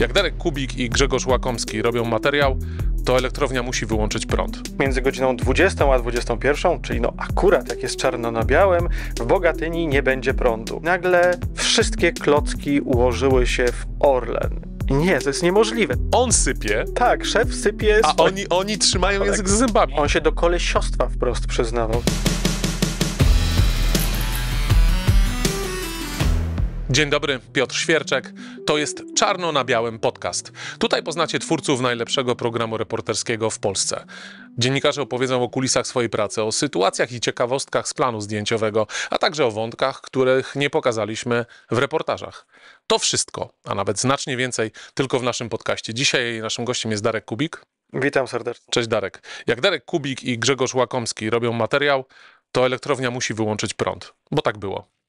Jak Darek Kubik i Grzegorz Łakomski robią materiał, to elektrownia musi wyłączyć prąd. Między godziną 20 a 21, czyli no akurat jak jest czarno na białym, w Bogatyni nie będzie prądu. Nagle wszystkie klocki ułożyły się w Orlen. Nie, to jest niemożliwe. On sypie. Tak, szef sypie. A oni, oni trzymają język z tak. zębami. On się do kolesiostwa wprost przyznawał. Dzień dobry, Piotr Świerczek. To jest Czarno na Białym podcast. Tutaj poznacie twórców najlepszego programu reporterskiego w Polsce. Dziennikarze opowiedzą o kulisach swojej pracy, o sytuacjach i ciekawostkach z planu zdjęciowego, a także o wątkach, których nie pokazaliśmy w reportażach. To wszystko, a nawet znacznie więcej, tylko w naszym podcaście. Dzisiaj naszym gościem jest Darek Kubik. Witam serdecznie. Cześć Darek. Jak Darek Kubik i Grzegorz Łakomski robią materiał, to elektrownia musi wyłączyć prąd, bo tak było.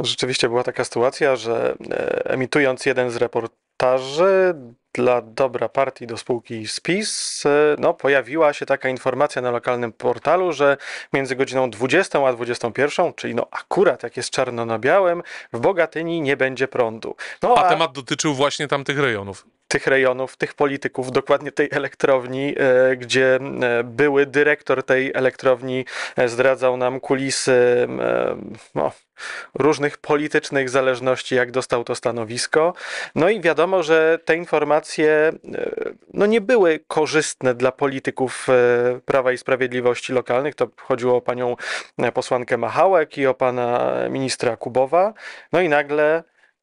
No, rzeczywiście była taka sytuacja, że e, emitując jeden z reportaży dla dobra partii do spółki Spis, e, no, pojawiła się taka informacja na lokalnym portalu, że między godziną 20 a 21, czyli no akurat jak jest czarno na białym, w Bogatyni nie będzie prądu. No, a, a temat dotyczył właśnie tamtych rejonów tych rejonów, tych polityków, dokładnie tej elektrowni, e, gdzie e, były dyrektor tej elektrowni e, zdradzał nam kulisy no, różnych politycznych zależności, jak dostał to stanowisko. No i wiadomo, że te informacje no, nie były korzystne dla polityków Prawa i Sprawiedliwości lokalnych. To chodziło o panią posłankę Machałek i o pana ministra Kubowa. No i nagle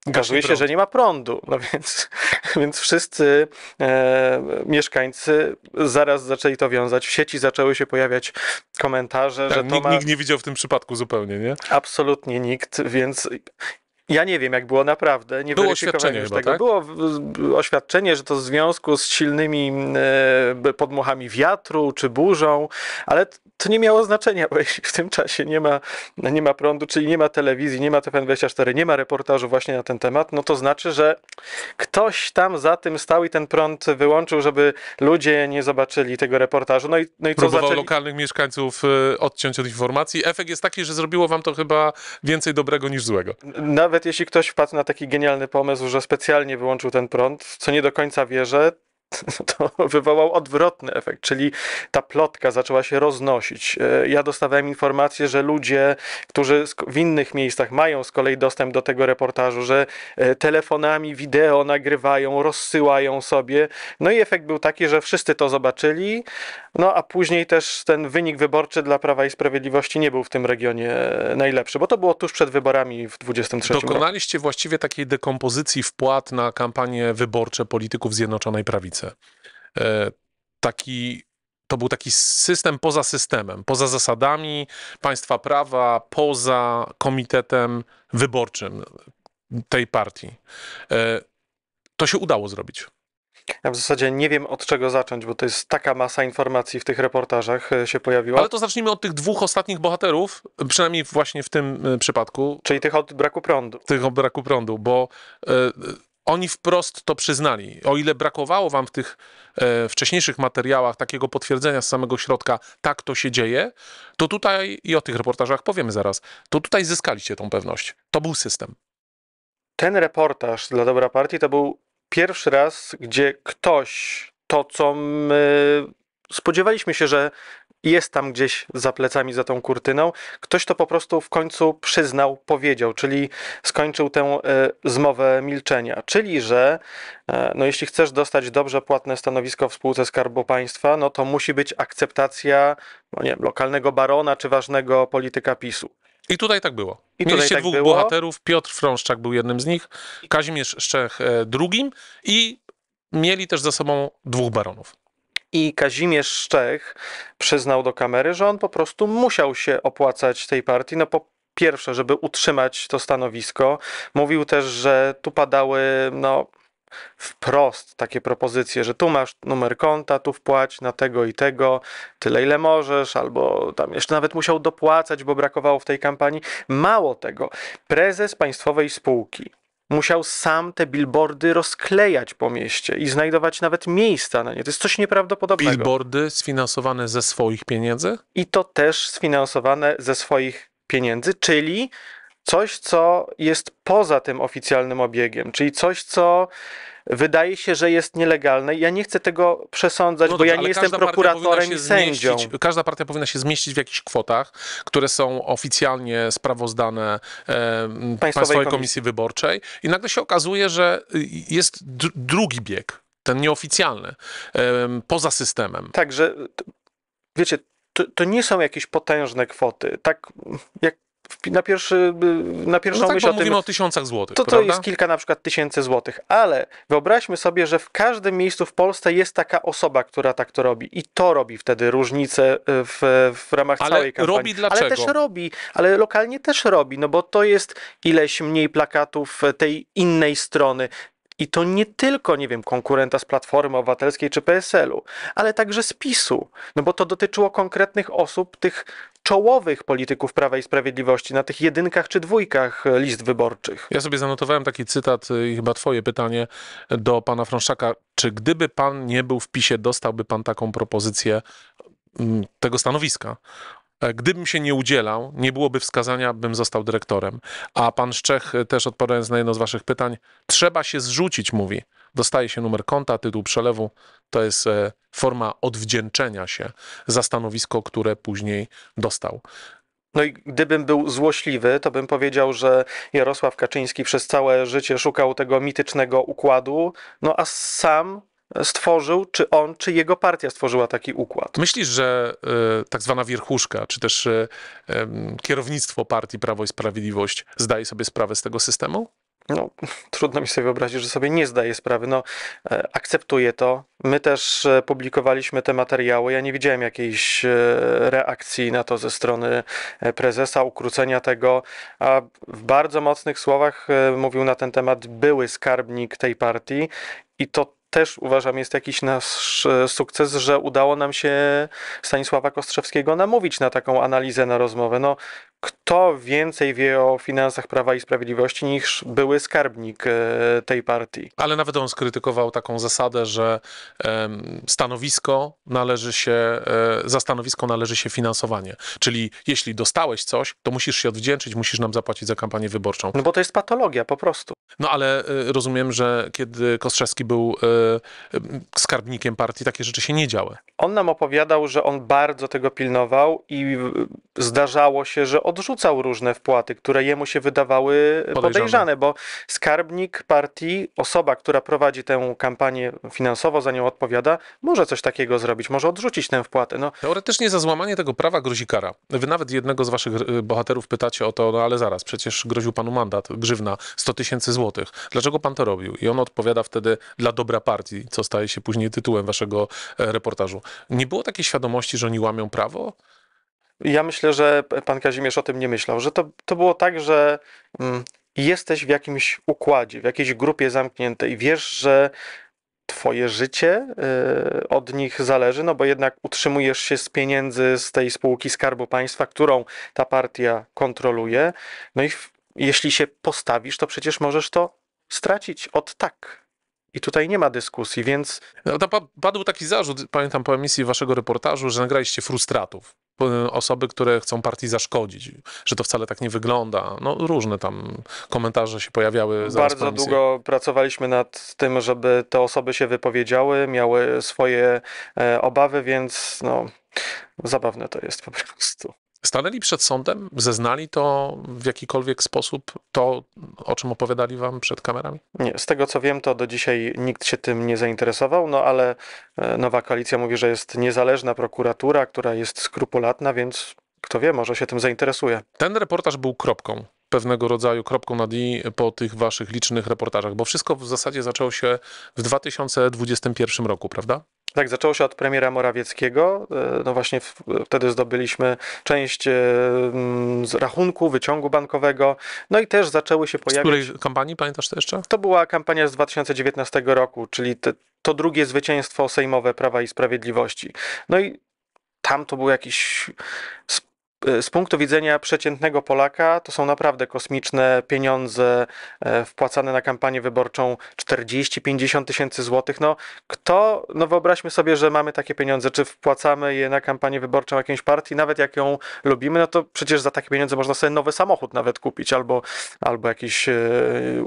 Okazuje się, że nie ma prądu, no więc, więc wszyscy e, mieszkańcy zaraz zaczęli to wiązać. W sieci zaczęły się pojawiać komentarze, tak, że to nikt, ma... nikt nie widział w tym przypadku zupełnie, nie? Absolutnie nikt, więc ja nie wiem, jak było naprawdę. Nie było oświadczenie chyba, tego. Tak? Było oświadczenie, że to w związku z silnymi e, podmuchami wiatru czy burzą, ale to nie miało znaczenia, bo jeśli w tym czasie nie ma, no nie ma prądu, czyli nie ma telewizji, nie ma tfn 24 nie ma reportażu właśnie na ten temat, no to znaczy, że ktoś tam za tym stał i ten prąd wyłączył, żeby ludzie nie zobaczyli tego reportażu. No i, no i co Próbował zaczęli... lokalnych mieszkańców y, odciąć od informacji. Efekt jest taki, że zrobiło wam to chyba więcej dobrego niż złego. Nawet jeśli ktoś wpadł na taki genialny pomysł, że specjalnie wyłączył ten prąd, co nie do końca wierzę, to wywołał odwrotny efekt, czyli ta plotka zaczęła się roznosić. E, ja dostawałem informację, że ludzie, którzy w innych miejscach mają z kolei dostęp do tego reportażu, że e, telefonami wideo nagrywają, rozsyłają sobie. No i efekt był taki, że wszyscy to zobaczyli, no a później też ten wynik wyborczy dla Prawa i Sprawiedliwości nie był w tym regionie e, najlepszy, bo to było tuż przed wyborami w 23 Dokonaliście roku. właściwie takiej dekompozycji wpłat na kampanie wyborcze polityków Zjednoczonej Prawicy. E, taki, to był taki system poza systemem, poza zasadami państwa prawa, poza komitetem wyborczym tej partii. E, to się udało zrobić. Ja w zasadzie nie wiem od czego zacząć, bo to jest taka masa informacji w tych reportażach e, się pojawiła. Ale to zacznijmy od tych dwóch ostatnich bohaterów, przynajmniej właśnie w tym przypadku. Czyli tych od braku prądu. Tych od braku prądu, bo oni wprost to przyznali. O ile brakowało wam w tych e, wcześniejszych materiałach takiego potwierdzenia z samego środka, tak to się dzieje, to tutaj, i o tych reportażach powiemy zaraz, to tutaj zyskaliście tą pewność. To był system. Ten reportaż dla Dobra Partii to był pierwszy raz, gdzie ktoś to, co my spodziewaliśmy się, że jest tam gdzieś za plecami, za tą kurtyną. Ktoś to po prostu w końcu przyznał, powiedział, czyli skończył tę e, zmowę milczenia. Czyli, że e, no, jeśli chcesz dostać dobrze płatne stanowisko w spółce Skarbu Państwa, no to musi być akceptacja no, nie lokalnego barona czy ważnego polityka PiSu. I tutaj tak było. I Mieliście tak dwóch było. bohaterów, Piotr Frąszczak był jednym z nich, Kazimierz Szczech e, drugim i mieli też za sobą dwóch baronów. I Kazimierz Szczech przyznał do kamery, że on po prostu musiał się opłacać tej partii, no po pierwsze, żeby utrzymać to stanowisko. Mówił też, że tu padały, no wprost takie propozycje, że tu masz numer konta, tu wpłać na tego i tego, tyle ile możesz, albo tam jeszcze nawet musiał dopłacać, bo brakowało w tej kampanii. Mało tego, prezes państwowej spółki musiał sam te billboardy rozklejać po mieście i znajdować nawet miejsca na nie. To jest coś nieprawdopodobnego. Billboardy sfinansowane ze swoich pieniędzy? I to też sfinansowane ze swoich pieniędzy, czyli coś, co jest poza tym oficjalnym obiegiem, czyli coś, co wydaje się, że jest nielegalne. Ja nie chcę tego przesądzać, no bo ja nie jestem prokuratorem i sędzią. Zmieścić, każda partia powinna się zmieścić w jakichś kwotach, które są oficjalnie sprawozdane e, Państwowej, Państwowej Komisji. Komisji Wyborczej i nagle się okazuje, że jest dr drugi bieg, ten nieoficjalny, e, poza systemem. Także, wiecie, to, to nie są jakieś potężne kwoty. Tak jak na, pierwszy, na pierwszą no tak, myśl o tym... mówimy o tysiącach złotych, To, prawda? to jest kilka na przykład tysięcy złotych, ale wyobraźmy sobie, że w każdym miejscu w Polsce jest taka osoba, która tak to robi i to robi wtedy różnicę y, w, w ramach ale całej kampanii. Robi dlaczego? Ale też robi, ale lokalnie też robi, no bo to jest ileś mniej plakatów e, tej innej strony, i to nie tylko, nie wiem, konkurenta z Platformy Obywatelskiej czy PSL-u, ale także z PiSu. No bo to dotyczyło konkretnych osób, tych czołowych polityków Prawa i Sprawiedliwości, na tych jedynkach czy dwójkach e, list wyborczych. Ja sobie zanotowałem taki cytat e, i chyba twoje pytanie do pana Franszaka. Czy gdyby pan nie był w PiSie, dostałby pan taką propozycję mm, tego stanowiska? E, gdybym się nie udzielał, nie byłoby wskazania, bym został dyrektorem. A pan Szczech, też odpowiadając na jedno z waszych pytań, trzeba się zrzucić, mówi dostaje się numer konta, tytuł przelewu. To jest e, forma odwdzięczenia się za stanowisko, które później dostał. No i gdybym był złośliwy, to bym powiedział, że Jarosław Kaczyński przez całe życie szukał tego mitycznego układu, no a sam stworzył, czy on, czy jego partia stworzyła taki układ. Myślisz, że y, tak zwana wierchuszka, czy też y, y, kierownictwo partii Prawo i Sprawiedliwość zdaje sobie sprawę z tego systemu? no, trudno mi sobie wyobrazić, że sobie nie zdaje sprawy. No, e, akceptuję to. My też e, publikowaliśmy te materiały. Ja nie widziałem jakiejś e, reakcji na to ze strony prezesa, ukrócenia tego. A w bardzo mocnych słowach mówił na ten temat były skarbnik tej partii i to też uważam jest jakiś nasz sukces, że udało nam się Stanisława Kostrzewskiego namówić na taką analizę, na rozmowę. No, kto więcej wie o finansach Prawa i Sprawiedliwości niż były skarbnik e, tej partii. Ale nawet on skrytykował taką zasadę, że stanowisko należy się, e, za stanowisko należy się finansowanie. Czyli jeśli dostałeś coś, to musisz się odwdzięczyć, musisz nam zapłacić za kampanię wyborczą. No bo to jest patologia po prostu. No ale e, rozumiem, że kiedy Kostrzewski był skarbnikiem partii, takie rzeczy się nie działy. On nam opowiadał, że on bardzo tego pilnował i zdarzało się, że odrzucał różne wpłaty, które jemu się wydawały podejrzane. podejrzane, bo skarbnik partii, osoba, która prowadzi tę kampanię finansowo, za nią odpowiada, może coś takiego zrobić, może odrzucić tę wpłatę. No. Teoretycznie za złamanie tego prawa grozi kara. Wy nawet jednego z waszych y, bohaterów pytacie o to, no ale zaraz, przecież groził panu mandat, grzywna 100 tysięcy złotych. Dlaczego pan to robił? I on odpowiada wtedy dla dobra partii, co staje się później tytułem waszego e, reportażu. Nie było takiej świadomości, że oni łamią prawo? Ja myślę, że pan Kazimierz o tym nie myślał, że to, to było tak, że mm, jesteś w jakimś układzie, w jakiejś grupie zamkniętej, wiesz, że twoje życie y, od nich zależy, no bo jednak utrzymujesz się z pieniędzy z tej spółki Skarbu Państwa, którą ta partia kontroluje. No i w, jeśli się postawisz, to przecież możesz to stracić od tak. I tutaj nie ma dyskusji, więc. No, padł taki zarzut, pamiętam po emisji waszego reportażu, że nagraliście frustratów osoby, które chcą partii zaszkodzić, że to wcale tak nie wygląda. No różne tam komentarze się pojawiały. Bardzo długo pracowaliśmy nad tym, żeby te osoby się wypowiedziały, miały swoje e, obawy, więc no zabawne to jest po prostu stanęli przed sądem, zeznali to w jakikolwiek sposób, to o czym opowiadali wam przed kamerami? Nie, z tego co wiem, to do dzisiaj nikt się tym nie zainteresował, no ale e, nowa koalicja mówi, że jest niezależna prokuratura, która jest skrupulatna, więc kto wie, może się tym zainteresuje. Ten reportaż był kropką pewnego rodzaju kropką nad i po tych waszych licznych reportażach, bo wszystko w zasadzie zaczęło się w 2021 roku, prawda? Tak, zaczęło się od premiera Morawieckiego. E, no właśnie wtedy zdobyliśmy część e, z rachunku, wyciągu bankowego. No i też zaczęły się pojawiać... Z której kampanii, pamiętasz to jeszcze? To była kampania z 2019 roku, czyli te, to drugie zwycięstwo sejmowe Prawa i Sprawiedliwości. No i tam to był jakiś E, z punktu widzenia przeciętnego Polaka to są naprawdę kosmiczne pieniądze e, wpłacane na kampanię wyborczą 40-50 tysięcy złotych. No, kto, no wyobraźmy sobie, że mamy takie pieniądze, czy wpłacamy je na kampanię wyborczą jakiejś partii, nawet jak ją lubimy, no to przecież za takie pieniądze można sobie nowy samochód nawet kupić albo, albo jakiś e,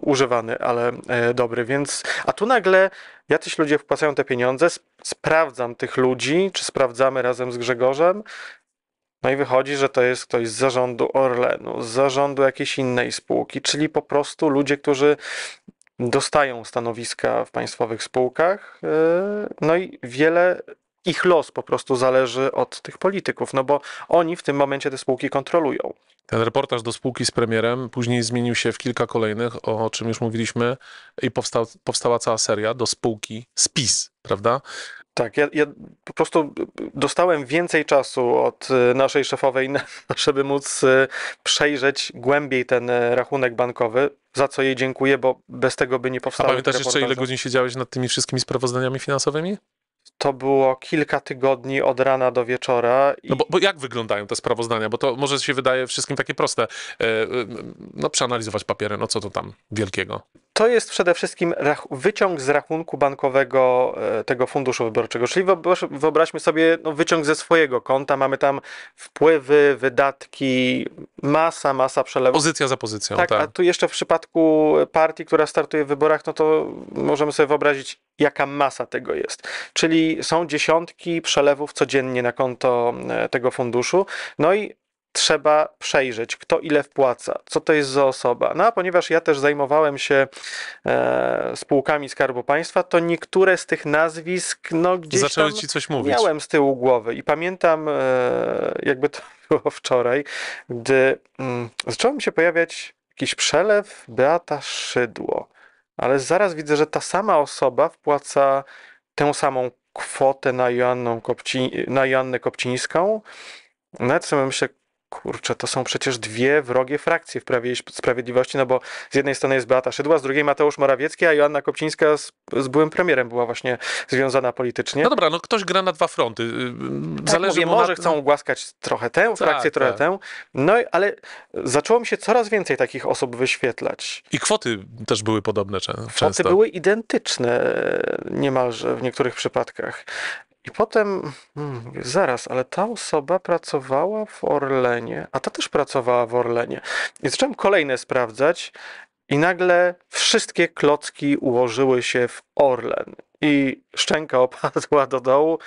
używany, ale e, dobry, więc a tu nagle jacyś ludzie wpłacają te pieniądze, sprawdzam tych ludzi, czy sprawdzamy razem z Grzegorzem, no i wychodzi, że to jest ktoś z zarządu Orlenu, z zarządu jakiejś innej spółki, czyli po prostu ludzie, którzy dostają stanowiska w państwowych spółkach. Yy, no i wiele ich los po prostu zależy od tych polityków, no bo oni w tym momencie te spółki kontrolują. Ten reportaż do spółki z premierem później zmienił się w kilka kolejnych, o czym już mówiliśmy, i powstał, powstała cała seria do spółki z PiS, prawda? Tak, ja, ja, po prostu dostałem więcej czasu od y, naszej szefowej, żeby móc y, przejrzeć głębiej ten y, rachunek bankowy, za co jej dziękuję, bo bez tego by nie powstało. A pamiętasz jeszcze, ile godzin siedziałeś nad tymi wszystkimi sprawozdaniami finansowymi? To było kilka tygodni od rana do wieczora. I... No bo, bo, jak wyglądają te sprawozdania? Bo to może się wydaje wszystkim takie proste. E, e, no przeanalizować papiery, no co to tam wielkiego? to jest przede wszystkim wyciąg z rachunku bankowego e, tego funduszu wyborczego. Czyli wyobraźmy sobie no, wyciąg ze swojego konta. Mamy tam wpływy, wydatki, masa, masa przelewów. Pozycja za pozycją. Tak, tak, a tu jeszcze w przypadku partii, która startuje w wyborach, no to możemy sobie wyobrazić, jaka masa tego jest. Czyli są dziesiątki przelewów codziennie na konto e, tego funduszu. No i trzeba przejrzeć, kto ile wpłaca, co to jest za osoba. No a ponieważ ja też zajmowałem się e, spółkami Skarbu Państwa, to niektóre z tych nazwisk, no gdzieś Zaczęły ci coś mówić. miałem z tyłu głowy i pamiętam, e, jakby to było wczoraj, gdy mm, zaczął mi się pojawiać jakiś przelew Beata Szydło, ale zaraz widzę, że ta sama osoba wpłaca tę samą kwotę na Joannę, Kopci na Joannę Kopcińską, nawet sobie myślę, kurczę, to są przecież dwie wrogie frakcje w Prawie i Sprawiedliwości, no bo z jednej strony jest Beata Szydła, z drugiej Mateusz Morawiecki, a Joanna Kopcińska z, z byłym premierem była właśnie związana politycznie. No dobra, no ktoś gra na dwa fronty. Y, tak, Zależy mówię, może na... chcą głaskać trochę tę tak, frakcję, trochę tak. tę. No ale zaczęło mi się coraz więcej takich osób wyświetlać. I kwoty też były podobne często. Kwoty były identyczne niemalże w niektórych przypadkach. I potem, hmm, zaraz, ale ta osoba pracowała w Orlenie, a ta też pracowała w Orlenie. I zacząłem kolejne sprawdzać i nagle wszystkie klocki ułożyły się w Orlen. I szczęka opadła do dołu.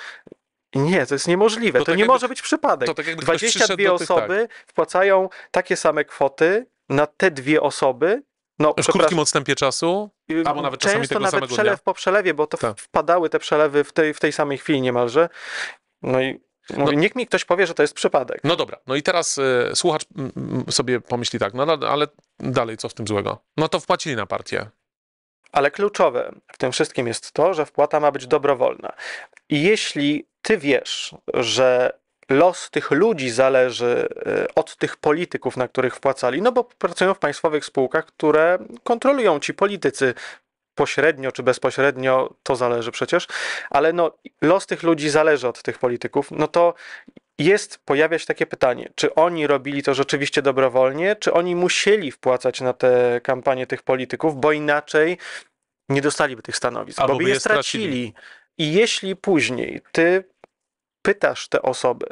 Nie, to jest niemożliwe. To, to tak nie jakby, może być przypadek. To tak 22 tak. osoby tak. wpłacają takie same kwoty na te dwie osoby no, w krótkim odstępie czasu, albo nawet Często czasami tego nawet samego przelew dnia. po przelewie, bo to tak. wpadały te przelewy w tej, w tej samej chwili niemalże. No i no. niech mi ktoś powie, że to jest przypadek. No dobra, no i teraz y, słuchacz y, sobie pomyśli tak, no, no ale dalej, co w tym złego? No to wpłacili na partię. Ale kluczowe w tym wszystkim jest to, że wpłata ma być dobrowolna. I jeśli ty wiesz, że los tych ludzi zależy e, od tych polityków, na których wpłacali, no bo pracują w państwowych spółkach, które kontrolują ci politycy. Pośrednio czy bezpośrednio, to zależy przecież, ale no, los tych ludzi zależy od tych polityków. No to jest, pojawia się takie pytanie, czy oni robili to rzeczywiście dobrowolnie, czy oni musieli wpłacać na te kampanie tych polityków, bo inaczej nie dostaliby tych stanowisk, Albo bo by je stracili. stracili. I jeśli później ty pytasz te osoby,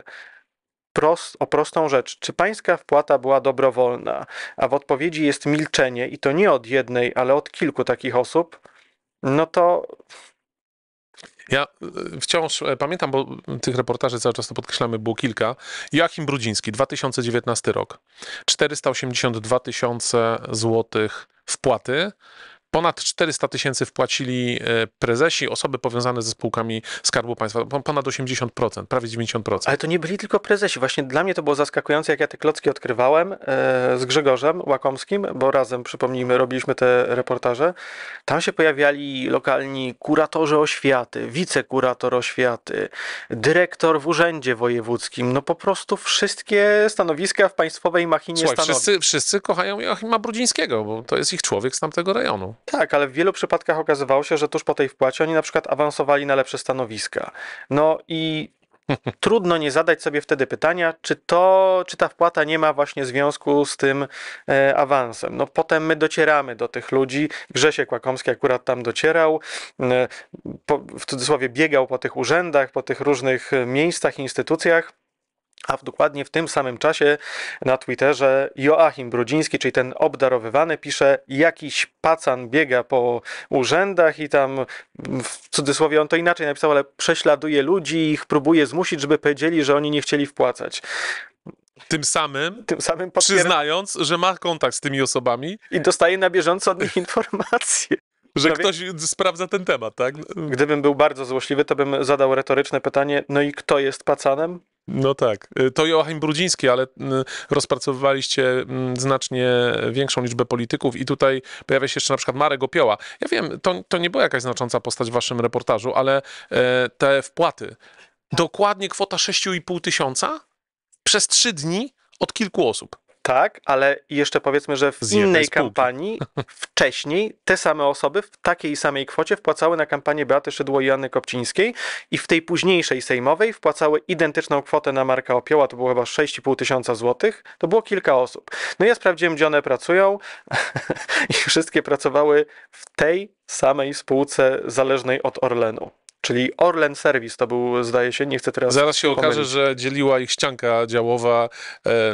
Prost, o prostą rzecz. Czy pańska wpłata była dobrowolna? A w odpowiedzi jest milczenie i to nie od jednej, ale od kilku takich osób, no to. Ja y, wciąż e, pamiętam, bo tych reportaży cały czas to podkreślamy, było kilka. Joachim Brudziński, 2019 rok. 482 tysiące złotych wpłaty Ponad 400 tysięcy wpłacili e, prezesi, osoby powiązane ze spółkami Skarbu Państwa. Ponad 80%, prawie 90%. Ale to nie byli tylko prezesi. Właśnie dla mnie to było zaskakujące, jak ja te klocki odkrywałem e, z Grzegorzem Łakomskim, bo razem, przypomnijmy, robiliśmy te reportaże. Tam się pojawiali lokalni kuratorzy oświaty, wicekurator oświaty, dyrektor w urzędzie wojewódzkim. No po prostu wszystkie stanowiska w państwowej machinie Słuchaj, stanowi. Wszyscy, wszyscy kochają Joachima Brudzińskiego, bo to jest ich człowiek z tamtego rejonu. Tak, ale w wielu przypadkach okazywało się, że tuż po tej wpłacie oni na przykład awansowali na lepsze stanowiska. No i trudno nie zadać sobie wtedy pytania, czy, to, czy ta wpłata nie ma właśnie związku z tym e, awansem. No potem my docieramy do tych ludzi. Grzesiek Łakomski akurat tam docierał, e, po, w cudzysłowie biegał po tych urzędach, po tych różnych e, miejscach, instytucjach. A w dokładnie w tym samym czasie na Twitterze Joachim Brudziński, czyli ten obdarowywany, pisze: Jakiś pacan biega po urzędach i tam w cudzysłowie on to inaczej napisał, ale prześladuje ludzi i ich próbuje zmusić, żeby powiedzieli, że oni nie chcieli wpłacać. Tym samym, tym samym potwierd- przyznając, że ma kontakt z tymi osobami. I dostaje na bieżąco od nich informacje. Że no ktoś wie... sprawdza ten temat, tak? Gdybym był bardzo złośliwy, to bym zadał retoryczne pytanie: no i kto jest pacanem? No tak. Y, to Joachim Brudziński, ale y, rozpracowywaliście mm, znacznie większą liczbę polityków i tutaj pojawia się jeszcze na przykład Marek Opioła. Ja wiem, to, to nie była jakaś znacząca postać w waszym reportażu, ale e, te wpłaty, dokładnie kwota 6,5 tysiąca przez trzy dni od kilku osób. Tak, ale jeszcze powiedzmy, że w Z innej kampanii wcześniej te same osoby w takiej samej kwocie wpłacały na kampanię Beaty Szydło i Anny Kopcińskiej i w tej późniejszej sejmowej wpłacały identyczną kwotę na Marka Opioła, to było chyba 6,5 tysiąca złotych, to było kilka osób. No ja sprawdziłem, gdzie one pracują i wszystkie pracowały w tej samej spółce zależnej od Orlenu czyli Orlen Service to był, zdaje się, nie chcę teraz. Zaraz się pomylić. okaże, że dzieliła ich ścianka działowa e,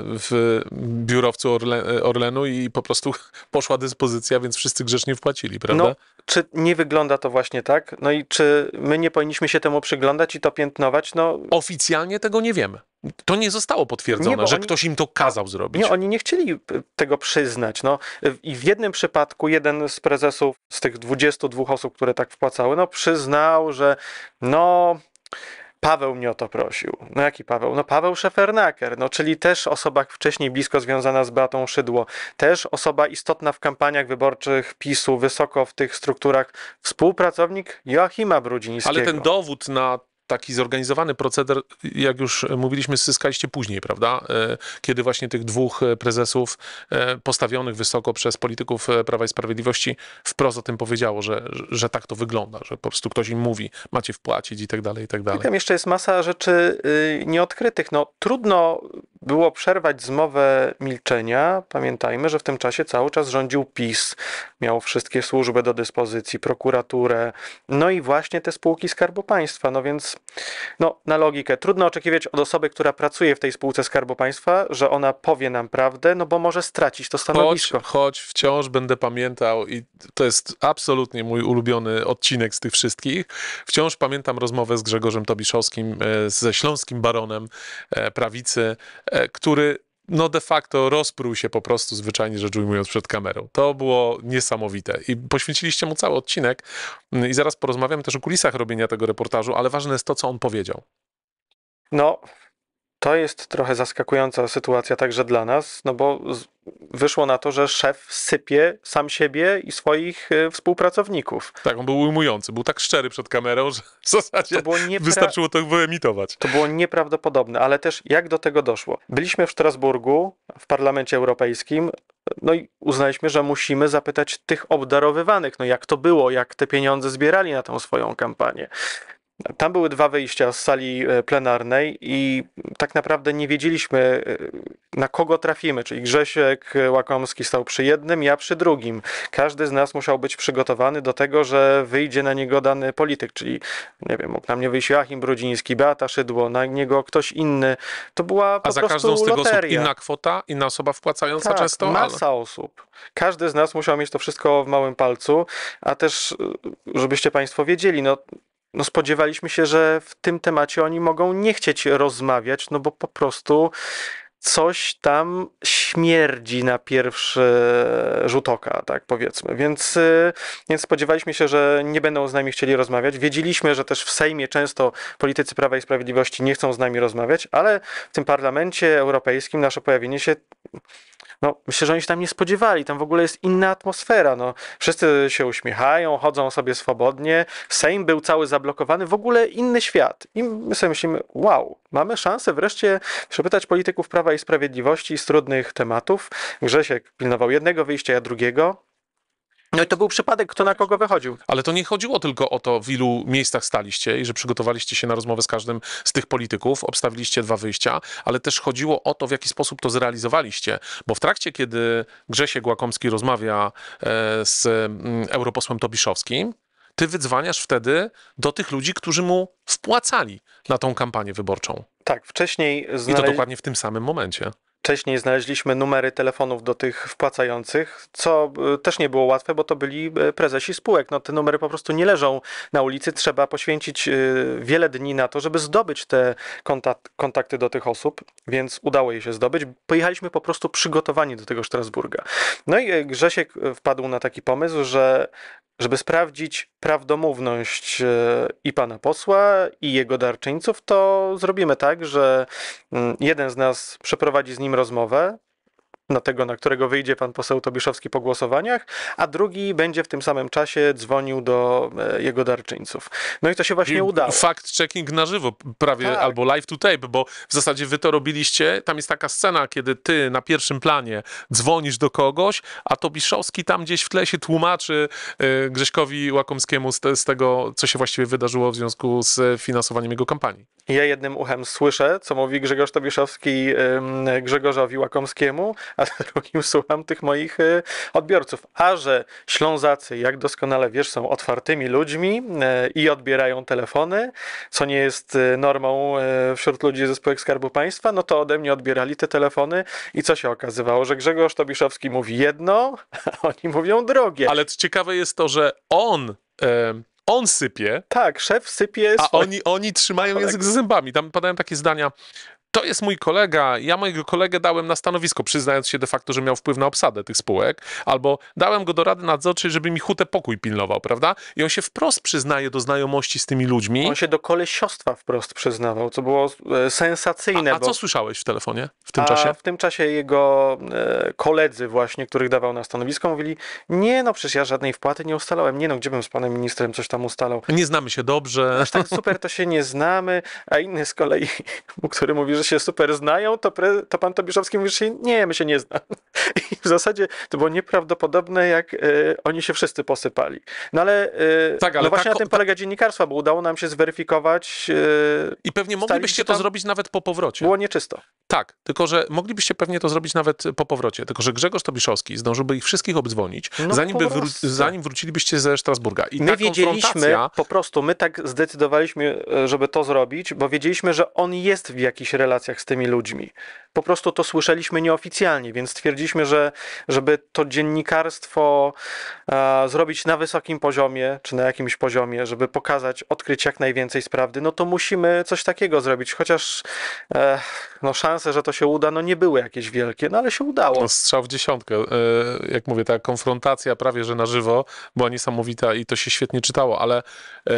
w biurowcu Orlenu i po prostu poszła dyspozycja, więc wszyscy grzecznie wpłacili, prawda? No, czy nie wygląda to właśnie tak? No i czy my nie powinniśmy się temu przyglądać i to piętnować? No... Oficjalnie tego nie wiemy to nie zostało potwierdzone, nie, że oni, ktoś im to kazał zrobić. Nie, oni nie chcieli tego przyznać. No. I w jednym przypadku jeden z prezesów, z tych 22 osób, które tak wpłacały, no, przyznał, że no. Paweł mnie o to prosił. No jaki Paweł? No Paweł Szefernaker, no czyli też osoba wcześniej blisko związana z Beatą Szydło, też osoba istotna w kampaniach wyborczych PiSu, wysoko w tych strukturach, współpracownik Joachima Brudzińskiego. Ale ten dowód na taki zorganizowany proceder, jak już mówiliśmy, zyskaliście później, prawda? E, kiedy właśnie tych dwóch e, prezesów e, postawionych wysoko przez polityków Prawa i Sprawiedliwości wprost o tym powiedziało, że, że tak to wygląda, że po prostu ktoś im mówi, macie wpłacić i tak dalej, i tak dalej. I tam jeszcze jest masa rzeczy y, nieodkrytych. No, trudno było przerwać zmowę milczenia. Pamiętajmy, że w tym czasie cały czas rządził PiS, miał wszystkie służby do dyspozycji, prokuraturę, no i właśnie te spółki Skarbu Państwa. No więc no, na logikę, trudno oczekiwać od osoby, która pracuje w tej spółce Skarbu Państwa, że ona powie nam prawdę, no bo może stracić to stanowisko. Choć, choć wciąż będę pamiętał, i to jest absolutnie mój ulubiony odcinek z tych wszystkich, wciąż pamiętam rozmowę z Grzegorzem Tobiszowskim, e, ze śląskim baronem e, prawicy, e, który no de facto rozpruł się po prostu, zwyczajnie rzecz ujmując, przed kamerą. To było niesamowite. I poświęciliście mu cały odcinek i zaraz porozmawiam też o kulisach robienia tego reportażu, ale ważne jest to, co on powiedział. No, to jest trochę zaskakująca sytuacja także dla nas, no bo wyszło na to, że szef sypie sam siebie i swoich y, współpracowników. Tak, on był ujmujący, był tak szczery przed kamerą, że w zasadzie to było niepra... wystarczyło to wyemitować. To było nieprawdopodobne, ale też jak do tego doszło? Byliśmy w Strasburgu, w Parlamencie Europejskim, no i uznaliśmy, że musimy zapytać tych obdarowywanych, no jak to było, jak te pieniądze zbierali na tą swoją kampanię. Tam były dwa wyjścia z sali e, plenarnej i tak naprawdę nie wiedzieliśmy, e, na kogo trafimy. Czyli Grzesiek Łakomski stał przy jednym, ja przy drugim. Każdy z nas musiał być przygotowany do tego, że wyjdzie na niego dany polityk, czyli nie wiem, mógł na mnie wyjść Joachim Brudziński, Beata Szydło, na niego ktoś inny. To była po A za każdą z tych loteria. osób inna kwota, inna osoba wpłacająca tak, często? masa ale... osób. Każdy z nas musiał mieć to wszystko w małym palcu, a też, e, żebyście Państwo wiedzieli, no no spodziewaliśmy się, że w tym temacie oni mogą nie chcieć rozmawiać, no bo po prostu coś tam śmierdzi na pierwszy rzut oka, tak powiedzmy. Więc, y, więc spodziewaliśmy się, że nie będą z nami chcieli rozmawiać. Wiedzieliśmy, że też w Sejmie często politycy Prawa i Sprawiedliwości nie chcą z nami rozmawiać, ale w tym parlamencie europejskim nasze pojawienie się no, myślę, że oni się tam nie spodziewali. Tam w ogóle jest inna atmosfera. No. Wszyscy się uśmiechają, chodzą sobie swobodnie. Sejm był cały zablokowany, w ogóle inny świat. I my sobie myślimy, wow, mamy szansę wreszcie przepytać polityków Prawa i Sprawiedliwości z trudnych tematów. Grzesiek pilnował jednego wyjścia, ja drugiego. No i to był przypadek, kto na kogo wychodził. Ale to nie chodziło tylko o to, w ilu miejscach staliście i że przygotowaliście się na rozmowę z każdym z tych polityków, obstawiliście dwa wyjścia, ale też chodziło o to, w jaki sposób to zrealizowaliście. Bo w trakcie, kiedy Grzesiek Łakomski rozmawia e, z mm, europosłem Tobiszowskim, ty wydzwaniasz wtedy do tych ludzi, którzy mu wpłacali na tą kampanię wyborczą. Tak, wcześniej znale... I to dokładnie w tym samym momencie wcześniej znaleźliśmy numery telefonów do tych wpłacających, co e, też nie było łatwe, bo to byli e, prezesi spółek. No, te numery po prostu nie leżą na ulicy, trzeba poświęcić e, wiele dni na to, żeby zdobyć te kontakty do tych osób, więc udało jej się zdobyć. Pojechaliśmy po prostu przygotowani do tego Strasburga. No i Grzesiek wpadł na taki pomysł, że żeby sprawdzić prawdomówność i pana posła, i jego darczyńców, to zrobimy tak, że mm, jeden z nas przeprowadzi z nim rozmowę na no, tego, na którego wyjdzie pan poseł Tobiszowski po głosowaniach, a drugi będzie w tym samym czasie dzwonił do e, jego darczyńców. No i to się właśnie I udało. Fact checking na żywo prawie, tak. albo live to tape, bo w zasadzie wy to robiliście, tam jest taka scena, kiedy ty na pierwszym planie dzwonisz do kogoś, a Tobiszowski tam gdzieś w tle się tłumaczy e, Grześkowi Łakomskiemu z, te, z tego, co się właściwie wydarzyło w związku z finansowaniem jego kampanii. Ja jednym uchem słyszę, co mówi Grzegorz Tobiszowski Grzegorzowi Łakomskiemu, a drugim słucham tych moich y, odbiorców. A że Ślązacy, jak doskonale wiesz, są otwartymi ludźmi y, i odbierają telefony, co nie jest y, normą wśród ludzi ze spółek Skarbu Państwa, no to ode mnie odbierali te telefony i co się okazywało, że Grzegorz Tobiszowski mówi jedno, a oni mówią drugie. Ale ciekawe jest to, że on... Y on sypie. Tak, szef sypie. A swoje... oni, oni trzymają język z zębami. Tam padają takie zdania to jest mój kolega, ja mojego kolegę dałem na stanowisko, przyznając się de facto, że miał wpływ na obsadę tych spółek, albo dałem go do rady nadzorczej, żeby mi hutę pokój pilnował, prawda? I on się wprost przyznaje do znajomości z tymi ludźmi. On się do kolesiostwa wprost przyznawał, co było e, sensacyjne. A, a bo... co słyszałeś w telefonie w tym a czasie? W tym czasie jego e, koledzy właśnie, których dawał na stanowisko, mówili, nie no, przecież ja żadnej wpłaty nie ustalałem, nie no, gdziebym z panem ministrem coś tam ustalał. Nie znamy się dobrze. Aż tak super to się nie znamy, a inny z kolei, który mówi, że się super znają, to, pre, to pan Tobiszowski mówi, że nie, my się nie znamy. I w zasadzie to było nieprawdopodobne, jak e, oni się wszyscy posypali. No ale, e, tak, ale no właśnie tak, na tym polega tak, dziennikarstwo, bo udało nam się zweryfikować. E, I pewnie moglibyście to zrobić nawet po powrocie. Było nieczysto. Tak, tylko że moglibyście pewnie to zrobić nawet po powrocie, tylko że Grzegorz Tobiszowski zdążyłby ich wszystkich obdzwonić, no zanim, by wró- zanim wrócilibyście ze Strasburga. I my wiedzieliśmy, konfrontacja... po prostu my tak zdecydowaliśmy, żeby to zrobić, bo wiedzieliśmy, że on jest w jakiejś relacji relacjach z tymi ludźmi. Po prostu to słyszeliśmy nieoficjalnie, więc stwierdziliśmy, że żeby to dziennikarstwo e, zrobić na wysokim poziomie, czy na jakimś poziomie, żeby pokazać, odkryć jak najwięcej sprawdy, no to musimy coś takiego zrobić. Chociaż e, no, szanse, że to się uda, no nie były jakieś wielkie, no ale się udało. No, strzał w dziesiątkę. E, jak mówię, ta konfrontacja prawie, że na żywo była niesamowita i to się świetnie czytało, ale e,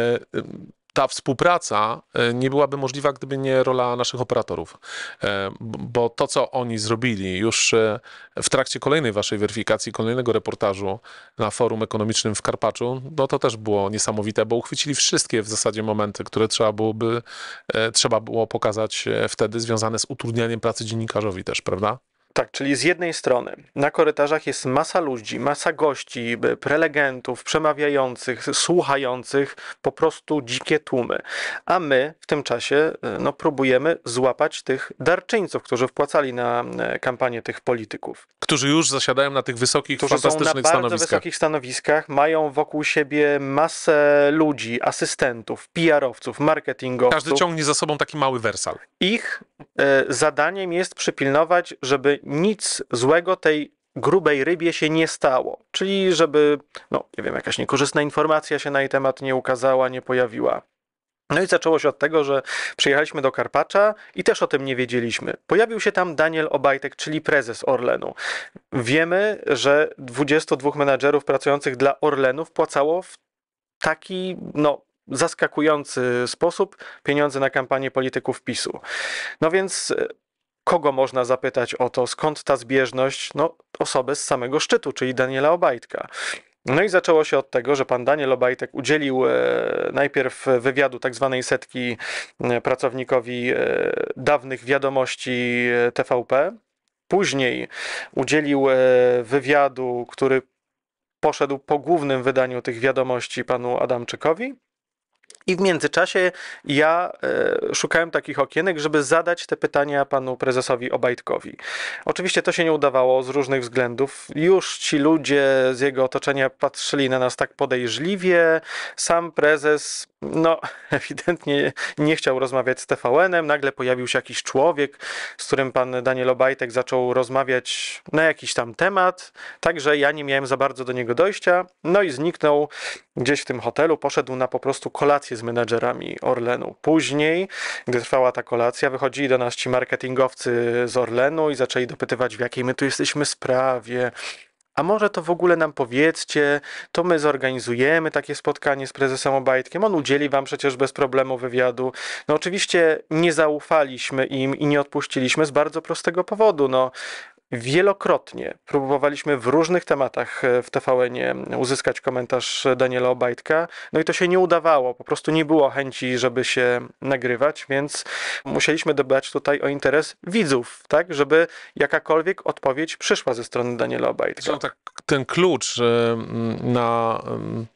ta współpraca e, nie byłaby możliwa, gdyby nie rola naszych operatorów, e, bo to, co oni zrobili już e, w trakcie kolejnej waszej weryfikacji, kolejnego reportażu na forum ekonomicznym w Karpaczu, no to też było niesamowite, bo uchwycili wszystkie w zasadzie momenty, które trzeba byłoby, trzeba było pokazać wtedy, związane z utrudnianiem pracy dziennikarzowi też, prawda? Tak, czyli z jednej strony na korytarzach jest masa ludzi, masa gości, y, prelegentów, przemawiających, słuchających, po prostu dzikie tłumy. A my w tym czasie y, no, próbujemy złapać tych darczyńców, którzy wpłacali na y, kampanię tych polityków. Którzy już zasiadają na tych wysokich, którzy fantastycznych są na bardzo wysokich stanowiskach, mają wokół siebie masę ludzi, asystentów, PR-owców, marketingowców. Każdy ciągnie za sobą taki mały wersal. Ich y, zadaniem jest przypilnować, żeby nic złego tej grubej rybie się nie stało. Czyli żeby, no nie wiem, jakaś niekorzystna informacja się na jej temat nie ukazała, nie pojawiła. No i zaczęło się od tego, że przyjechaliśmy do Karpacza i też o tym nie wiedzieliśmy. Pojawił się tam Daniel Obajtek, czyli prezes Orlenu. Wiemy, że 22 menadżerów pracujących dla Orlenu wpłacało w taki, no, zaskakujący sposób pieniądze na kampanię polityków PiSu. No więc kogo można zapytać o to, skąd ta zbieżność? No, osobę z samego szczytu, czyli Daniela Obajtka. No i zaczęło się od tego, że pan Daniel Obajtek udzielił e, najpierw wywiadu tak zwanej setki e, pracownikowi e, dawnych wiadomości TVP. Później udzielił wywiadu, który poszedł po głównym wydaniu tych wiadomości panu Adamczykowi. I w międzyczasie ja e, szukałem takich okienek, żeby zadać te pytania panu prezesowi Obajtkowi. Oczywiście to się nie udawało z różnych względów. Już ci ludzie z jego otoczenia patrzyli na nas tak podejrzliwie. Sam prezes no, ewidentnie nie chciał rozmawiać z TVN-em. Nagle pojawił się jakiś człowiek, z którym pan Daniel Obajtek zaczął rozmawiać na jakiś tam temat, także ja nie miałem za bardzo do niego dojścia. No i zniknął gdzieś w tym hotelu, poszedł na po prostu kolację z menedżerami Orlenu. Później, gdy trwała ta kolacja, wychodzili do nas ci marketingowcy z Orlenu i zaczęli dopytywać, w jakiej my tu jesteśmy sprawie a może to w ogóle nam powiedzcie, to my zorganizujemy takie spotkanie z prezesem Obajtkiem, on udzieli wam przecież bez problemu wywiadu. No oczywiście nie zaufaliśmy im i nie odpuściliśmy z bardzo prostego powodu, no Wielokrotnie próbowaliśmy w różnych tematach e, w tvn uzyskać komentarz Daniela Obajtka, no i to się nie udawało, po prostu nie było chęci, żeby się nagrywać, więc musieliśmy dbać tutaj o interes widzów, tak, żeby jakakolwiek odpowiedź przyszła ze strony Daniela Obajtka. Zresztą tak, ten klucz mm, na mm,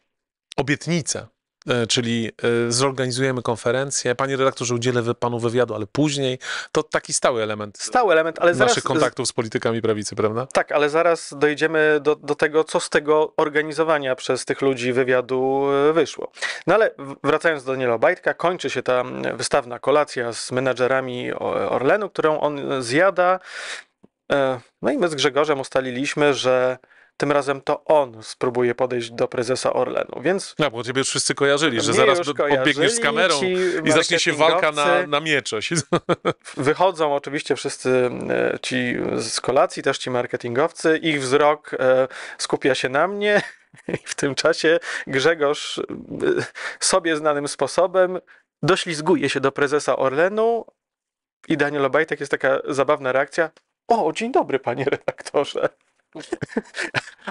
obietnicę E, czyli e, zorganizujemy konferencję. Panie redaktorze, udzielę panu wywiadu, ale później. To taki stały element. Stały element, ale zaraz... Naszych kontaktów z politykami prawicy, prawda? Tak, ale zaraz dojdziemy do, do tego, co z tego organizowania przez tych ludzi wywiadu e, wyszło. No ale wracając do Daniela Bajtka, kończy się ta wystawna kolacja z menadżerami Orlenu, którą on zjada. No i my z Grzegorzem ustaliliśmy, że tym razem to on spróbuje podejść do prezesa Orlenu, więc... No, bo ciebie wszyscy kojarzyli, że zaraz pobiegniesz z kamerą i zacznie się walka na, na miecze. Wychodzą oczywiście wszyscy e, ci z kolacji, też ci marketingowcy, ich wzrok e, skupia się na mnie, i w tym czasie Grzegorz e, sobie znanym sposobem doślizguje się do prezesa Orlenu i Daniel Obajtek jest taka zabawna reakcja. O, dzień dobry, panie redaktorze.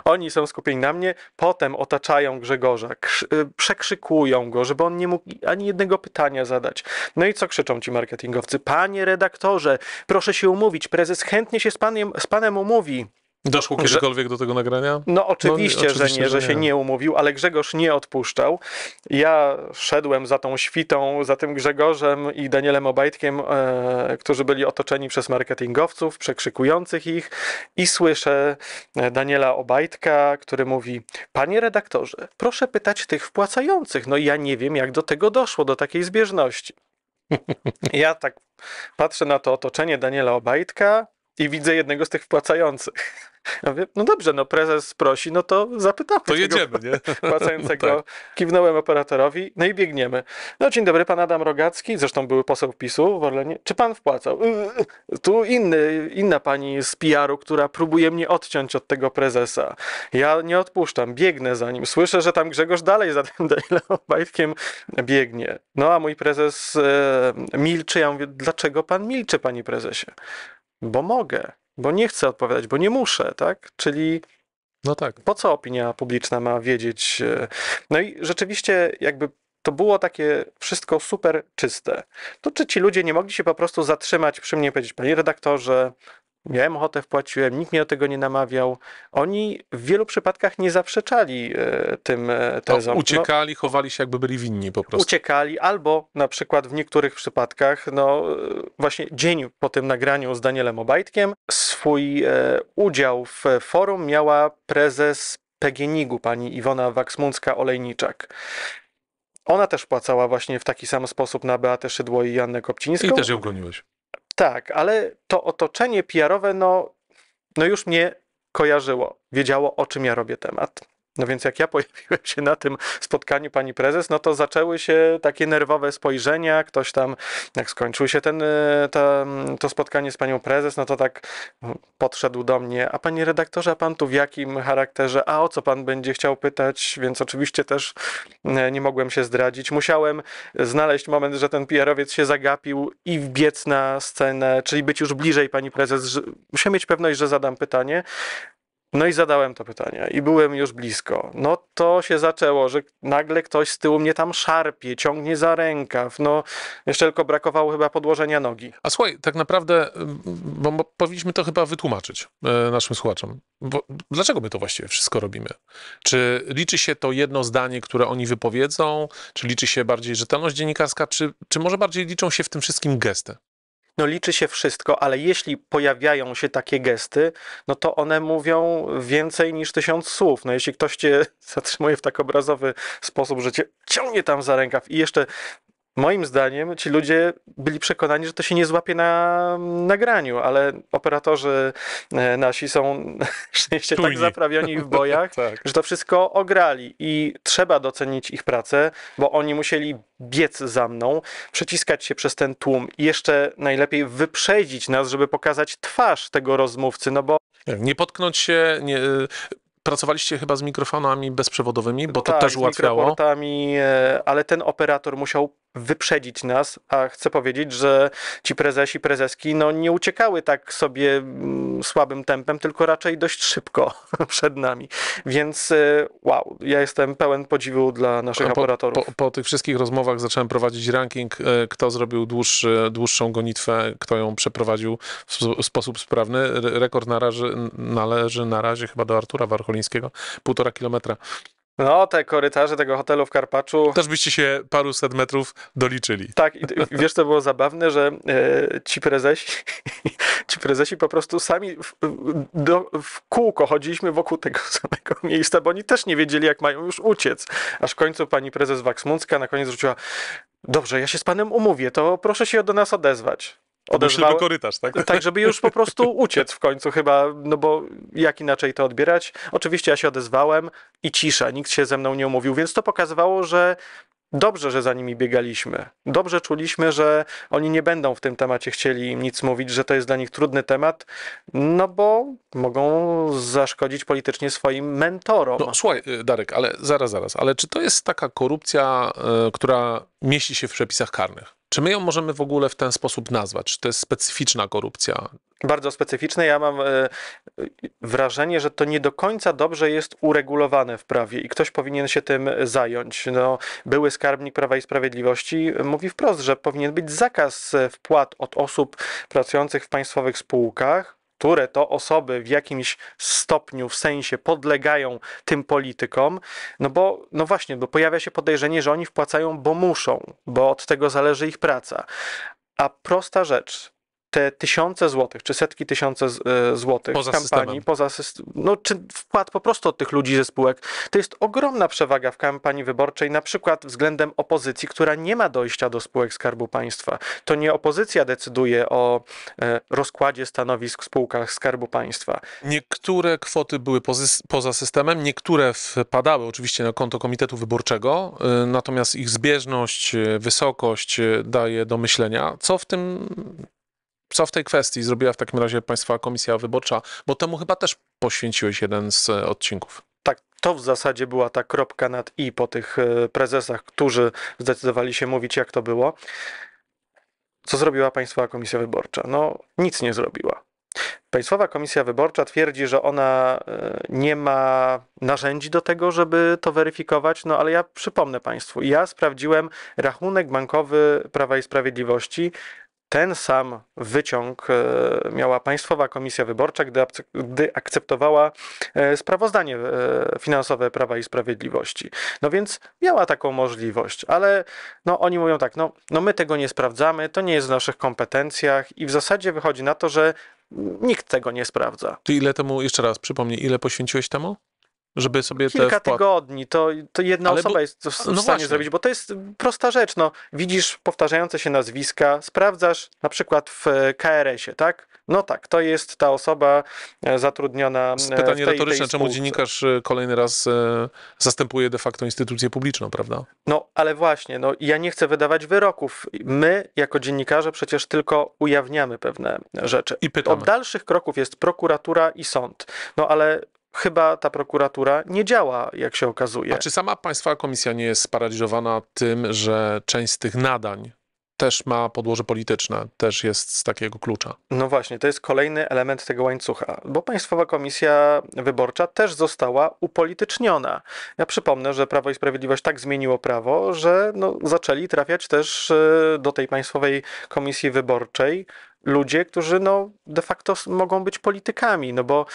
Oni są skupieni na mnie, potem otaczają Grzegorza, y, przekrzykują go, żeby on nie mógł ani jednego pytania zadać. No i co krzyczą ci marketingowcy? Panie redaktorze, proszę się umówić, prezes chętnie się z, panem, z panem umówi. Doszło kiedykolwiek że... do tego nagrania? No oczywiście, no, oczywiście że nie, że, że się nie. nie umówił, ale Grzegorz nie odpuszczał. Ja szedłem za tą świtą, za tym Grzegorzem i Danielem Obajtkiem, e, którzy byli otoczeni przez marketingowców, przekrzykujących ich i słyszę e, Daniela Obajtka, który mówi, panie redaktorze, proszę pytać tych wpłacających. No ja nie wiem, jak do tego doszło, do takiej zbieżności. Ja tak patrzę na to otoczenie Daniela Obajtka, i widzę jednego z tych wpłacających. Ja mówię, no dobrze, no prezes prosi, no to zapytamy. To jedziemy, nie? tak. Kiwnąłem operatorowi, no i biegniemy. No dzień dobry, pan Adam Rogacki, zresztą był poseł PiSu w Orlenie. Czy pan wpłacał? Y, y, tu inny, inna pani z PR-u, która próbuje mnie odciąć od tego prezesa. Ja nie odpuszczam, biegnę za nim. Słyszę, że tam Grzegorz dalej za tym Danielem biegnie. No a mój prezes e, milczy. Ja mówię, dlaczego pan milczy, panie prezesie? bo mogę, bo nie chcę odpowiadać, bo nie muszę, tak? Czyli no tak. po co opinia publiczna ma wiedzieć? E, no i rzeczywiście jakby to było takie wszystko super czyste. To czy ci ludzie nie mogli się po prostu zatrzymać przy mnie i powiedzieć, panie redaktorze, Miałem ochotę, wpłaciłem, nikt mnie do tego nie namawiał. Oni w wielu przypadkach nie zaprzeczali e, tym e, tezom. No, uciekali, no, chowali się, jakby byli winni po prostu. Uciekali, albo na przykład w niektórych przypadkach, no e, właśnie dzień po tym nagraniu z Danielem Obajtkiem, swój udział w forum miała prezes PGNiG-u, pani Iwona Waksmuncka-Olejniczak. Ona też płacała właśnie w taki sam sposób na Beatę Szydło i Jannę Kopcińską. I też ją broniłeś. Tak, ale to otoczenie PR-owe, no, no już mnie kojarzyło. Wiedziało, o czym ja robię temat. No więc jak ja pojawiłem się na tym spotkaniu pani prezes, no to zaczęły się takie nerwowe spojrzenia, ktoś tam, jak skończył się ten, e, ta, to spotkanie z panią prezes, no to tak podszedł do mnie, a panie redaktorze, a pan tu w jakim charakterze, a o co pan będzie chciał pytać, więc oczywiście też nie mogłem się zdradzić. Musiałem znaleźć moment, że ten PR-owiec się zagapił i wbiec na scenę, czyli być już bliżej pani prezes, że, muszę mieć pewność, że zadam pytanie, no i zadałem to pytanie i byłem już blisko. No to się zaczęło, że nagle ktoś z tyłu mnie tam szarpie, ciągnie za rękaw. No jeszcze tylko brakowało chyba podłożenia nogi. A słuchaj, tak naprawdę, bo, powinniśmy to chyba wytłumaczyć e, naszym słuchaczom. Bo, dlaczego my to właściwie wszystko robimy? Czy liczy się to jedno zdanie, które oni wypowiedzą? Czy liczy się bardziej rzetelność dziennikarska? Czy, czy może bardziej liczą się w tym wszystkim gesty? no liczy się wszystko, ale jeśli pojawiają się takie gesty, no to one mówią więcej niż tysiąc słów. No jeśli ktoś cię zatrzymuje w tak obrazowy sposób, że cię ciągnie tam za rękaw i jeszcze Moim zdaniem ci ludzie byli przekonani, że to się nie złapie na nagraniu, ale operatorzy e, nasi są szczęście tak zaprawieni w bojach, tak. że to wszystko ograli i trzeba docenić ich pracę, bo oni musieli biec za mną, przeciskać się przez ten tłum i jeszcze najlepiej wyprzedzić nas, żeby pokazać twarz tego rozmówcy, no bo nie potknąć się, nie, e, Pracowaliście chyba z mikrofonami bezprzewodowymi, bo to tak, też ułatwiało. Z mikroportami, e, ale ten operator musiał wyprzedzić nas, a chcę powiedzieć, że ci prezesi, prezeski no, nie uciekały tak sobie mm, słabym tempem, tylko raczej dość szybko przed nami. Więc e, wow, ja jestem pełen podziwu dla naszych po, operatorów. Po, po, tych wszystkich rozmowach zacząłem prowadzić ranking, e, kto zrobił dłuższy, dłuższą gonitwę, kto ją przeprowadził w sposób sprawny. Rekord należy, należy na razie chyba do Artura Warcholińskiego, półtora kilometra. No, te korytarze tego hotelu w Karpaczu. Też byście się paru set metrów doliczyli. Tak, i wiesz, to było zabawne, że e, ci prezesi, ci prezesi po prostu sami w, do, w kółko chodziliśmy wokół tego samego miejsca, bo oni też nie wiedzieli, jak mają już uciec. Aż w końcu pani prezes Waksmuncka na koniec rzuciła, Dobrze, ja się z panem umówię, to proszę się do nas odezwać odezwały. korytarz, tak? Tak, żeby już po prostu uciec w końcu chyba, no bo jak inaczej to odbierać? Oczywiście ja się odezwałem i cisza, nikt się ze mną nie umówił, więc to pokazywało, że dobrze, że za nimi biegaliśmy. Dobrze czuliśmy, że oni nie będą w tym temacie chcieli im nic mówić, że to jest dla nich trudny temat, no bo mogą zaszkodzić politycznie swoim mentorom. No słuchaj, y, Darek, ale zaraz, zaraz, ale czy to jest taka korupcja, y, która mieści się w przepisach karnych? Czy my ją możemy w ogóle w ten sposób nazwać? Czy to jest specyficzna korupcja? Bardzo specyficzne. Ja mam e, wrażenie, że to nie do końca dobrze jest uregulowane w prawie i ktoś powinien się tym zająć. No, były skarbnik Prawa i Sprawiedliwości mówi wprost, że powinien być zakaz e, wpłat od osób pracujących w państwowych spółkach które to osoby w jakimś stopniu, w sensie podlegają tym politykom, no bo, no właśnie, bo pojawia się podejrzenie, że oni wpłacają, bo muszą, bo od tego zależy ich praca. A prosta rzecz, te tysiące złotych, czy setki tysiące e, złotych poza kampanii, systemem. poza systemem, no, czy wkład po prostu od tych ludzi ze spółek, to jest ogromna przewaga w kampanii wyborczej, na przykład względem opozycji, która nie ma dojścia do spółek Skarbu Państwa. To nie opozycja decyduje o e, rozkładzie stanowisk w spółkach Skarbu Państwa. Niektóre kwoty były poza systemem, niektóre wpadały oczywiście na konto Komitetu Wyborczego, e, natomiast ich zbieżność, wysokość daje do myślenia. Co w tym co w tej kwestii zrobiła w takim razie Państwa Komisja Wyborcza? Bo temu chyba też poświęciłeś jeden z e, odcinków. Tak, to w zasadzie była ta kropka nad i po tych e, prezesach, którzy zdecydowali się mówić, jak to było. Co zrobiła Państwowa Komisja Wyborcza? No, nic nie zrobiła. Państwowa Komisja Wyborcza twierdzi, że ona e, nie ma narzędzi do tego, żeby to weryfikować, no ale ja przypomnę Państwu, ja sprawdziłem rachunek bankowy Prawa i Sprawiedliwości ten sam wyciąg e, miała Państwowa Komisja Wyborcza, gdy, gdy akceptowała e, sprawozdanie e, finansowe Prawa i Sprawiedliwości. No więc miała taką możliwość, ale no, oni mówią tak, no, no my tego nie sprawdzamy, to nie jest w naszych kompetencjach i w zasadzie wychodzi na to, że nikt tego nie sprawdza. Ty ile temu, jeszcze raz przypomnij, ile poświęciłeś temu? żeby sobie Kilka te Kilka tygodni, to, to jedna Ale osoba bo... jest w, no stanie właśnie. zrobić, bo to jest prosta rzecz. No, widzisz powtarzające się nazwiska, sprawdzasz na przykład w e, KRS-ie, tak? No tak, to jest ta osoba e, zatrudniona. E, pytanie retoryczne, czemu dziennikarz kolejny raz zastępuje de facto instytucję publiczną, prawda? No ale właśnie, no, ja nie chcę wydawać wyroków. My, jako dziennikarze, przecież tylko ujawniamy pewne rzeczy. I pytamy. Od dalszych kroków jest prokuratura i sąd. No ale chyba ta prokuratura nie działa, jak się okazuje. A czy sama Państwa Komisja nie jest sparaliżowana tym, że część z tych nadań też ma podłoże polityczne, też jest z takiego klucza. No właśnie, to jest kolejny element tego łańcucha, bo Państwowa Komisja Wyborcza też została upolityczniona. Ja przypomnę, że Prawo i Sprawiedliwość tak zmieniło prawo, że no, zaczęli trafiać też e, do tej Państwowej Komisji Wyborczej ludzie, którzy no, de facto mogą być politykami, no bo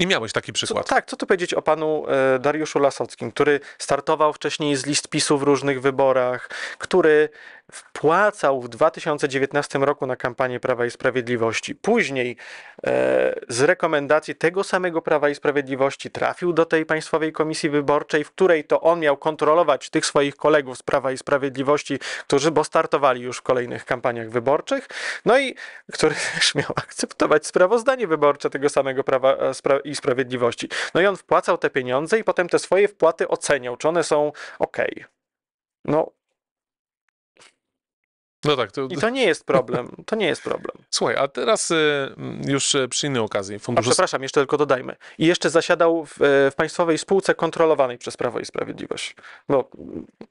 i miałeś taki przykład. Co, tak, co tu powiedzieć o panu e, Dariuszu Lasockim, który startował wcześniej z list PiSu w różnych wyborach, który wpłacał w 2019 roku na kampanię Prawa i Sprawiedliwości. Później e, z rekomendacji tego samego Prawa i Sprawiedliwości trafił do tej Państwowej Komisji Wyborczej, w której to on miał kontrolować tych swoich kolegów z Prawa i Sprawiedliwości, którzy bo startowali już w kolejnych kampaniach wyborczych, no i który też miał akceptować sprawozdanie wyborcze tego samego Prawa e, i Sprawiedliwości. No i on wpłacał te pieniądze i potem te swoje wpłaty oceniał, czy one są ok. No, no tak. To... I to nie jest problem. To nie jest problem. Słuchaj, a teraz y, już y, przy innej okazji. Fundusz... A przepraszam, jeszcze tylko dodajmy. I jeszcze zasiadał w, e, w państwowej spółce kontrolowanej przez Prawo i Sprawiedliwość. Bo,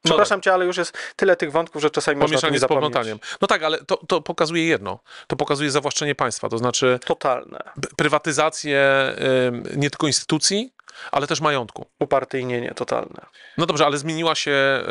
przepraszam no tak. cię, ale już jest tyle tych wątków, że czasami Pomieszanie można o tym z poplątaniem. No tak, ale to, to pokazuje jedno. To pokazuje zawłaszczenie państwa, to znaczy... Totalne. Prywatyzację y, nie tylko instytucji, ale też majątku. Upartyjnienie totalne. No dobrze, ale zmieniła się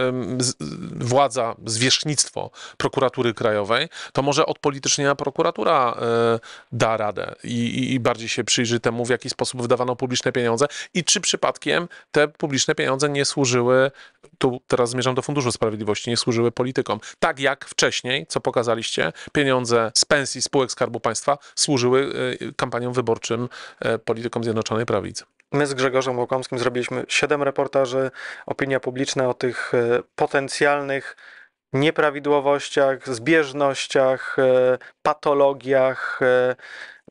władza, zwierzchnictwo prokuratury krajowej, to może odpolitycznienia prokuratura e, da radę i, i bardziej się przyjrzy temu, w jaki sposób wydawano publiczne pieniądze i czy przypadkiem te publiczne pieniądze nie służyły, tu teraz zmierzam do Funduszu Sprawiedliwości, nie służyły politykom. Tak jak wcześniej, co pokazaliście, pieniądze z pensji spółek Skarbu Państwa służyły e, kampaniom wyborczym e, politykom Zjednoczonej Prawicy. My z Grzegorzem Łokomskim zrobiliśmy siedem reportaży. Opinia publiczna o tych e, potencjalnych nieprawidłowościach, zbieżnościach, e, patologiach e,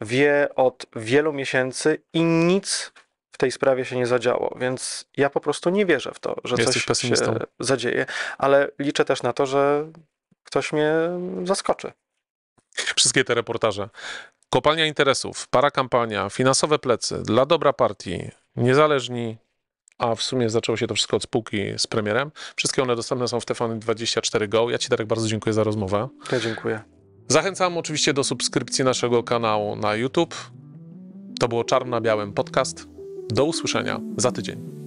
wie od wielu miesięcy i nic w tej sprawie się nie zadziało, więc ja po prostu nie wierzę w to, że Jesteś coś się zadzieje, ale liczę też na to, że ktoś mnie zaskoczy. Wszystkie te reportaże kopalnia interesów, parakampania, finansowe plecy, dla dobra partii, niezależni, a w sumie zaczęło się to wszystko od spółki z premierem. Wszystkie one dostępne są w TVN24 GO. Ja Ci, Darek, bardzo dziękuję za rozmowę. Ja dziękuję. Zachęcam oczywiście do subskrypcji naszego kanału na YouTube. To było Czarno Białym Podcast. Do usłyszenia za tydzień.